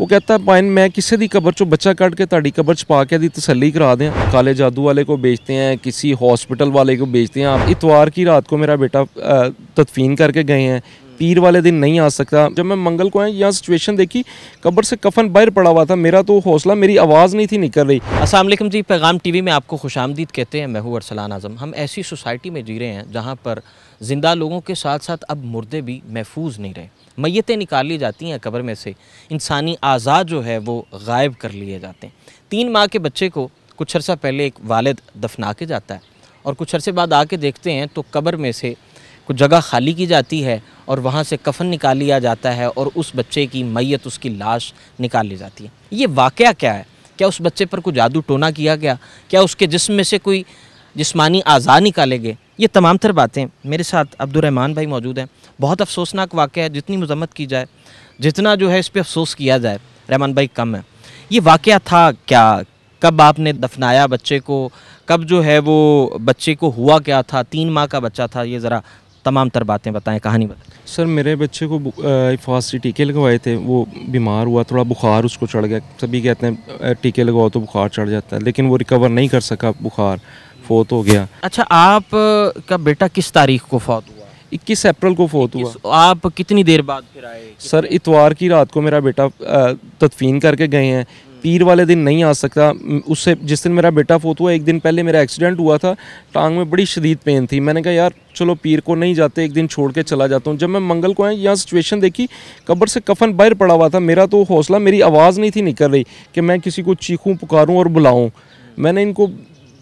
वो कहता ਪਾਇਨ मैं किसी की कबर चो बच्चा कट के ਤੁਹਾਡੀ कबर च पा के ਦੀ तसली करा दें काले जादू वाले को बेचते हैं किसी हॉस्पिटल वाले को बेचते हैं आप इतवार की रात को मेरा बेटा तदफीन करके गए हैं पीर वाले दिन नहीं आ सकता जब मैं मंगल को आया यहाँ सिचुएशन देखी कब्र से कफन बाहर पड़ा हुआ था मेरा तो हौसला मेरी आवाज़ नहीं थी निकल रही असल जी पैगाम टीवी में आपको खुश कहते हैं मैं हूँ अरसलान आज़म हम ऐसी सोसाइटी में जी रहे हैं जहाँ पर ज़िंदा लोगों के साथ साथ अब मुर्दे भी महफूज नहीं रहे मैतें निकाली जाती हैं कब्र में से इंसानी आज़ाद जो है वो गायब कर लिए जाते हैं तीन माह के बच्चे को कुछ अर्सा पहले एक वालद दफना के जाता है और कुछ अरसे बाद आके देखते हैं तो कब्र में से कुछ जगह खाली की जाती है और वहाँ से कफन निकाल लिया जाता है और उस बच्चे की मैत उसकी लाश निकाल ली जाती है ये वाक़ क्या है क्या उस बच्चे पर कोई जादू टोना किया गया क्या उसके जिसम में से कोई जिस्मानी आज़ा निकाले गए ये तमाम तर बातें मेरे साथ अब्दुलरहमान भाई मौजूद हैं बहुत अफसोसनाक वाक़ है जितनी मजम्मत की जाए जितना जो है इस पर अफसोस किया जाए रहमान भाई कम है ये वाक़ था क्या कब आपने दफनाया बच्चे को कब जो है वो बच्चे को हुआ क्या था तीन माह का बच्चा था ये ज़रा तमाम तर बातें बताएं कहानी बताएं सर मेरे बच्चे को फास्ट टीके लगवाए थे वो बीमार हुआ थोड़ा बुखार उसको चढ़ गया सभी कहते हैं टीके लगाओ तो बुखार चढ़ जाता है लेकिन वो रिकवर नहीं कर सका बुखार फोत हो गया अच्छा आप का बेटा किस तारीख को फोत हुआ इक्कीस अप्रैल को फोत हुआ आप कितनी देर बाद फिर आए सर इतवार की रात को मेरा बेटा तदफीन करके गए हैं हम्म। पीर वाले दिन नहीं आ सकता उससे जिस दिन मेरा बेटा फोत हुआ एक दिन पहले मेरा एक्सीडेंट हुआ था टांग में बड़ी शदीद पेन थी मैंने कहा यार चलो पीर को नहीं जाते एक दिन छोड़ के चला जाता हूँ जब मैं मंगल को आया यहाँ सिचुएशन देखी कब्र से कफन बाहर पड़ा हुआ था मेरा तो हौसला मेरी आवाज़ नहीं थी निकल रही कि मैं किसी को चीखूँ पुकारूँ और बुलाऊँ हम्म। मैंने इनको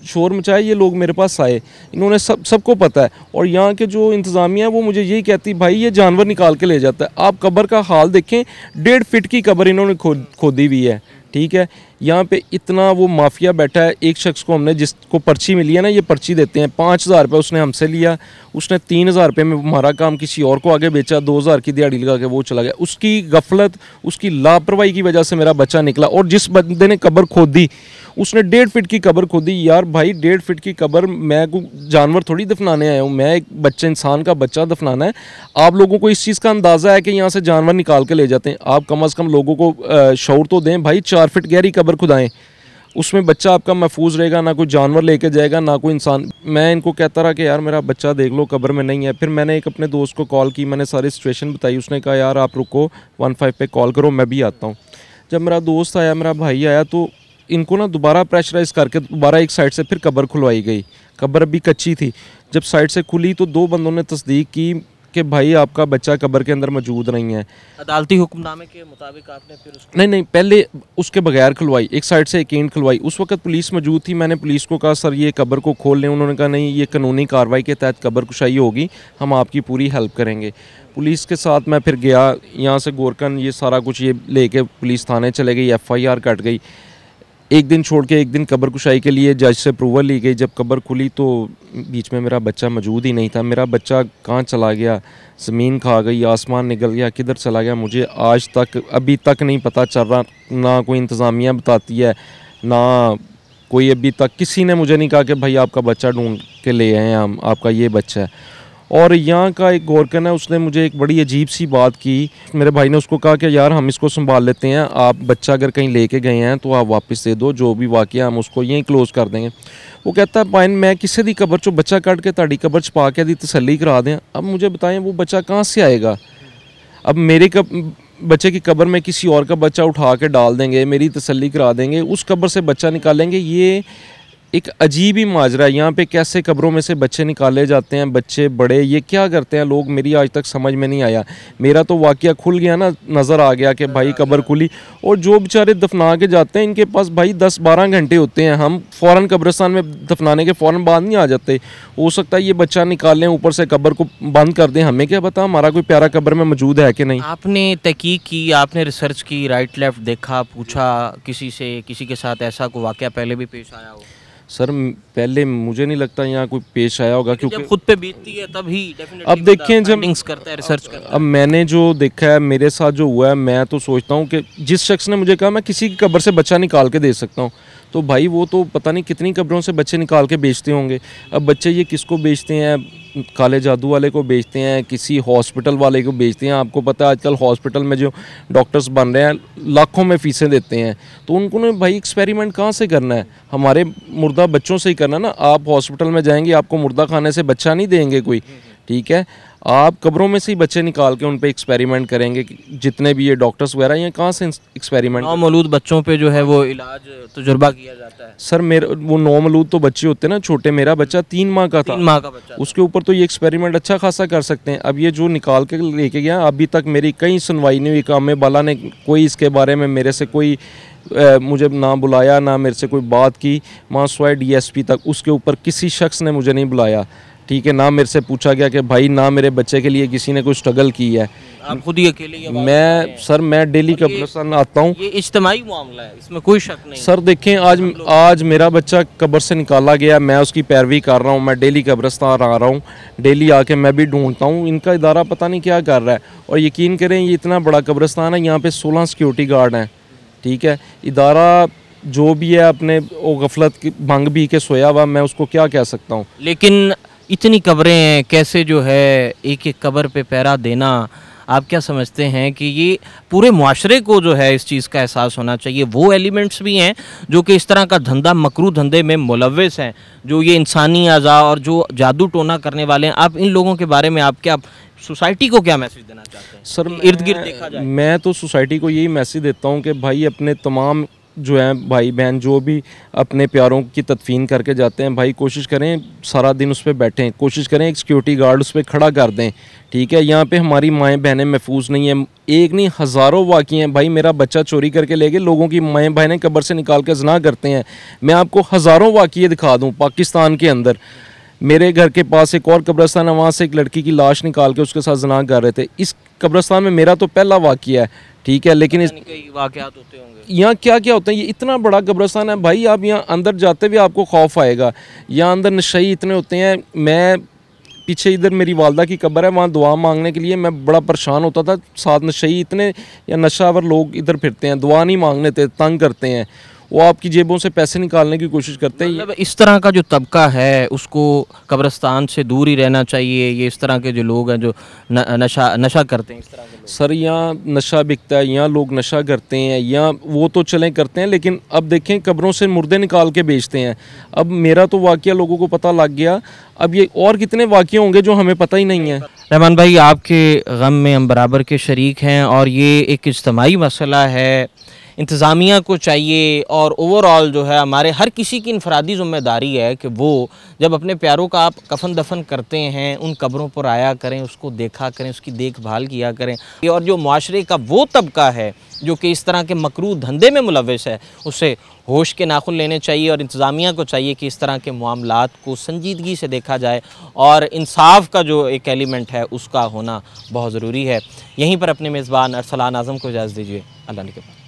शोर मचाया ये लोग मेरे पास आए इन्होंने सब सबको पता है और यहाँ के जो इंतज़ामिया है वो मुझे यही कहती भाई ये जानवर निकाल के ले जाता है आप कब्र का हाल देखें डेढ़ फिट की कब्र इन्होंने खो खोदी हुई है ठीक है यहाँ पे इतना वो माफिया बैठा है एक शख्स को हमने जिसको पर्ची मिली है ना ये पर्ची देते हैं पाँच हज़ार रुपये उसने हमसे लिया उसने तीन हज़ार रुपये में हमारा काम किसी और को आगे बेचा दो हज़ार की दिहाड़ी लगा के वो चला गया उसकी गफलत उसकी लापरवाही की वजह से मेरा बच्चा निकला और जिस बंदे ने कबर दी उसने डेढ़ फिट की कबर दी यार भाई डेढ़ फिट की कबर मैं को जानवर थोड़ी दफनाने आया हूँ मैं एक बच्चे इंसान का बच्चा दफनाना है आप लोगों को इस चीज़ का अंदाज़ा है कि यहाँ से जानवर निकाल के ले जाते हैं आप कम अज़ कम लोगों को शौर तो दें भाई चार फिट गहरी कबर कबर खुदाएँ उसमें बच्चा आपका महफूज रहेगा ना कोई जानवर लेके जाएगा ना कोई इंसान मैं इनको कहता रहा कि यार मेरा बच्चा देख लो कब्र में नहीं है फिर मैंने एक अपने दोस्त को कॉल की मैंने सारी सिचुएशन बताई उसने कहा यार आप रुको वन फाइव पर कॉल करो मैं भी आता हूँ जब मेरा दोस्त आया मेरा भाई आया तो इनको ना दोबारा प्रेशराइज करके दोबारा एक साइड से फिर कब्र खुलवाई गई कब्र भी कच्ची थी जब साइड से खुली तो दो बंदों ने तस्दीक की कि भाई आपका बच्चा कब्र के अंदर मौजूद नहीं है अदालती हुक्मनामे के मुताबिक आपने फिर उसको नहीं नहीं पहले उसके बगैर खुलवाई एक साइड से एक ईंट खुलवाई उस वक्त पुलिस मौजूद थी मैंने पुलिस को कहा सर ये कब्र को खोल लें उन्होंने कहा नहीं ये कानूनी कार्रवाई के तहत कब्र कुशाई होगी हम आपकी पूरी हेल्प करेंगे पुलिस के साथ मैं फिर गया यहाँ से गोरकन ये सारा कुछ ये लेके पुलिस थाने चले गई एफ आई आर कट गई एक दिन छोड़ के एक दिन कब्र कुशाई के लिए जज से अप्रूवल ली गई जब कब्र खुली तो बीच में मेरा बच्चा मौजूद ही नहीं था मेरा बच्चा कहाँ चला गया ज़मीन खा गई आसमान निकल गया किधर चला गया मुझे आज तक अभी तक नहीं पता चल रहा ना कोई इंतज़ामिया बताती है ना कोई अभी तक किसी ने मुझे नहीं कहा कि भाई आपका बच्चा ढूंढ के ले आए हम आपका ये बच्चा है और यहाँ का एक गोरकन है उसने मुझे एक बड़ी अजीब सी बात की मेरे भाई ने उसको कहा कि यार हम इसको संभाल लेते हैं आप बच्चा अगर कहीं लेके गए हैं तो आप वापस दे दो जो भी वाक्य हम उसको यहीं क्लोज़ कर देंगे वो कहता है भाई मैं किसी की कबर चो बच्चा कट के ताड़ी कबर च पा के दी तसली करा दें अब मुझे बताएं वो बच्चा कहाँ से आएगा अब मेरे कब बच्चे की कबर में किसी और का बच्चा उठा के डाल देंगे मेरी तसली करा देंगे उस कबर से बच्चा निकालेंगे ये एक अजीब ही माजरा है यहाँ पे कैसे कब्रों में से बच्चे निकाले जाते हैं बच्चे बड़े ये क्या करते हैं लोग मेरी आज तक समझ में नहीं आया मेरा तो वाक्य खुल गया ना नज़र आ गया कि भाई कब्र खुली और जो बेचारे दफना के जाते हैं इनके पास भाई दस बारह घंटे होते हैं हम फ़ौर कब्रस्तान में दफनाने के फ़ौर बाद नहीं आ जाते हो सकता है ये बच्चा निकालें ऊपर से कब्र को बंद कर दें हमें क्या पता हमारा कोई प्यारा कब्र में मौजूद है कि नहीं आपने तहकीक की आपने रिसर्च की राइट लेफ़्ट देखा पूछा किसी से किसी के साथ ऐसा कोई वाक़ पहले भी पेश आया हो सर पहले मुझे नहीं लगता यहाँ कोई पेश आया होगा क्योंकि खुद पे बीतती है तभी अब देखें जब करता है रिसर्च करता अब मैंने जो देखा है मेरे साथ जो हुआ है मैं तो सोचता हूँ कि जिस शख्स ने मुझे कहा मैं किसी की कब्र से बच्चा निकाल के दे सकता हूँ तो भाई वो तो पता नहीं कितनी कब्रों से बच्चे निकाल के बेचते होंगे अब बच्चे ये किसको बेचते हैं काले जादू वाले को बेचते हैं किसी हॉस्पिटल वाले को बेचते हैं आपको पता है आजकल हॉस्पिटल में जो डॉक्टर्स बन रहे हैं लाखों में फीसें देते हैं तो उनको ने भाई एक्सपेरिमेंट कहाँ से करना है हमारे मुर्दा बच्चों से ही करना ना आप हॉस्पिटल में जाएंगे आपको मुर्दा खाने से बच्चा नहीं देंगे कोई ठीक है आप कब्रों में से ही बच्चे निकाल के उन पर एक्सपेरिमेंट करेंगे कि जितने भी ये डॉक्टर्स वगैरह ये कहाँ से एक्सपेरिमेंट मौलूद बच्चों पे जो है वो इलाज तजुर्बा किया जाता है सर मेरे वो नौमलूद तो बच्चे होते ना छोटे मेरा बच्चा तीन माह का था माह का बच्चा उसके ऊपर तो ये एक्सपेरिमेंट अच्छा खासा कर सकते हैं अब ये जो निकाल के लेके गया अभी तक मेरी कई सुनवाई नहीं हुई काम बाला ने कोई इसके बारे में मेरे से कोई ए, मुझे ना बुलाया ना मेरे से कोई बात की माँ सोए डीएसपी तक उसके ऊपर किसी शख्स ने मुझे नहीं बुलाया ठीक है ना मेरे से पूछा गया कि भाई ना मेरे बच्चे के लिए किसी ने कोई स्ट्रगल की है आप खुद ही अकेले मैं सर मैं डेली कब्रस्तान आता हूँ इज्तमाही मामला है इसमें कोई शक नहीं सर देखें आज आज मेरा बच्चा कब्र से निकाला गया मैं उसकी पैरवी कर रहा हूँ मैं डेली कब्रस्तान आ रहा हूँ डेली आके मैं भी ढूंढता हूँ इनका इदारा पता नहीं क्या कर रहा है और यकीन करें ये इतना बड़ा कब्रस्तान है यहाँ पर सोलह सिक्योरिटी गार्ड हैं ठीक है इदारा जो भी है अपने वो गफलत भंग भी के सोया हुआ मैं उसको क्या कह सकता हूँ लेकिन इतनी कब्रें हैं कैसे जो है एक एक कब्र पे पैरा देना आप क्या समझते हैं कि ये पूरे माशरे को जो है इस चीज़ का एहसास होना चाहिए वो एलिमेंट्स भी हैं जो कि इस तरह का धंधा मकरू धंधे में मुलविस हैं जो ये इंसानी अज़ा और जो जादू टोना करने वाले हैं आप इन लोगों के बारे में आप क्या सोसाइटी को क्या मैसेज देना चाहते हैं सर इर्द गिर्द मैं तो सोसाइटी को यही मैसेज देता हूँ कि भाई अपने तमाम जो है भाई बहन जो भी अपने प्यारों की तदफीन करके जाते हैं भाई कोशिश करें सारा दिन उस पर बैठें कोशिश करें एक सिक्योरिटी गार्ड उस पर खड़ा कर दें ठीक है यहाँ पे हमारी माएँ बहनें महफूज नहीं हैं एक नहीं हज़ारों वाक़े हैं भाई मेरा बच्चा चोरी करके ले गए लोगों की माएँ बहनें कब्र से निकाल कर जना करते हैं मैं आपको हज़ारों वाक़े दिखा दूँ पाकिस्तान के अंदर मेरे घर के पास एक और कब्रस्तान है वहाँ से एक लड़की की लाश निकाल के उसके साथ जना कर रहे थे इस कब्रस्तान में मेरा तो पहला वाक़ है ठीक है लेकिन इस यहाँ क्या क्या होते हैं ये इतना बड़ा कब्रस्तान है भाई आप यहाँ अंदर जाते हुए आपको खौफ आएगा यहाँ अंदर नशई इतने होते हैं मैं पीछे इधर मेरी वालदा की कब्र है वहाँ दुआ मांगने के लिए मैं बड़ा परेशान होता था साथ नशई इतने या नशावर लोग इधर फिरते हैं दुआ नहीं मांगने थे तंग करते हैं वो आपकी जेबों से पैसे निकालने की कोशिश करते हैं मतलब इस तरह का जो तबका है उसको कब्रस्तान से दूर ही रहना चाहिए ये इस तरह के जो लोग हैं जो नशा नशा करते हैं इस तरह के सर यहाँ नशा बिकता है यहाँ लोग नशा करते हैं यहाँ वो तो चलें करते हैं लेकिन अब देखें कब्रों से मुर्दे निकाल के बेचते हैं अब मेरा तो वाक़ लोगों को पता लग गया अब ये और कितने वाक्य होंगे जो हमें पता ही नहीं है रहमान भाई आपके गम में हम बराबर के शरीक हैं और ये एक इज्तमाही मसला है इंतज़ामिया को चाहिए और ओवरऑल जो है हमारे हर किसी की इनफरादी ज़िम्मेदारी है कि वो जब अपने प्यारों का आप कफन दफन करते हैं उन कब्रों पर आया करें उसको देखा करें उसकी देखभाल किया करें और जो माशरे का वो तबका है जो कि इस तरह के मकरू धंधे में मुलविस है उसे होश के नाखुन लेने चाहिए और इंतज़ामिया को चाहिए कि इस तरह के मामला को संजीदगी से देखा जाए और इंसाफ का जो एक एलिमेंट है उसका होना बहुत ज़रूरी है यहीं पर अपने मेज़बान अरसलान आज़म को इजाज़त दीजिए अल्लाह के पास